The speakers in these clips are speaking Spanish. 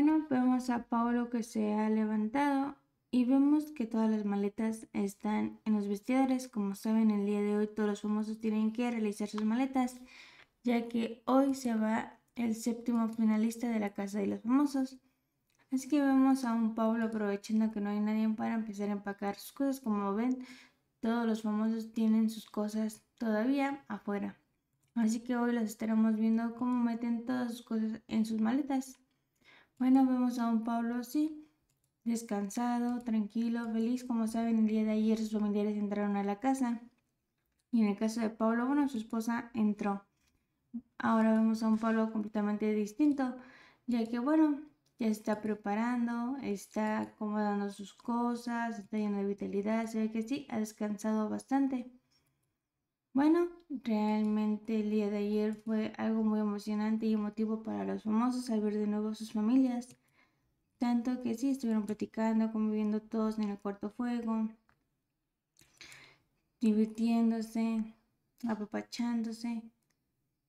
Bueno, vemos a Pablo que se ha levantado y vemos que todas las maletas están en los vestidores. Como saben, el día de hoy todos los famosos tienen que realizar sus maletas, ya que hoy se va el séptimo finalista de la Casa de los Famosos. Así que vemos a un Pablo aprovechando que no hay nadie para empezar a empacar sus cosas. Como ven, todos los famosos tienen sus cosas todavía afuera. Así que hoy los estaremos viendo cómo meten todas sus cosas en sus maletas. Bueno, vemos a un Pablo así, descansado, tranquilo, feliz. Como saben, el día de ayer sus familiares entraron a la casa. Y en el caso de Pablo, bueno, su esposa entró. Ahora vemos a un Pablo completamente distinto, ya que, bueno, ya está preparando, está acomodando sus cosas, está lleno de vitalidad, se ve que sí, ha descansado bastante. Bueno, realmente el día de ayer fue algo muy emocionante y emotivo para los famosos al ver de nuevo a sus familias. Tanto que sí, estuvieron platicando, conviviendo todos en el cuarto fuego, divirtiéndose, apapachándose.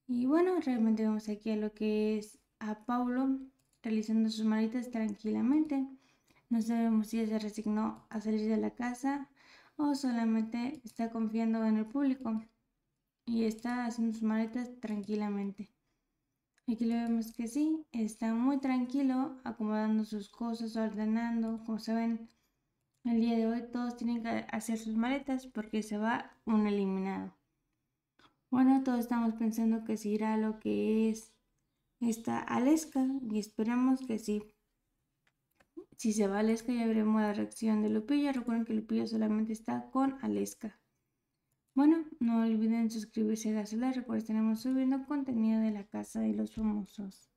Y bueno, realmente vemos aquí a lo que es a Paulo realizando sus manitas tranquilamente. No sabemos si él se resignó a salir de la casa o solamente está confiando en el público y está haciendo sus maletas tranquilamente. Aquí lo vemos que sí, está muy tranquilo, acomodando sus cosas, ordenando. Como ven, el día de hoy todos tienen que hacer sus maletas porque se va un eliminado. Bueno, todos estamos pensando que se irá lo que es esta Aleska y esperamos que sí. Si se va Aleska ya veremos la reacción de Lupillo. Recuerden que Lupillo solamente está con Aleska. Bueno, no olviden suscribirse y darse like. pues estamos subiendo contenido de la Casa de los Famosos.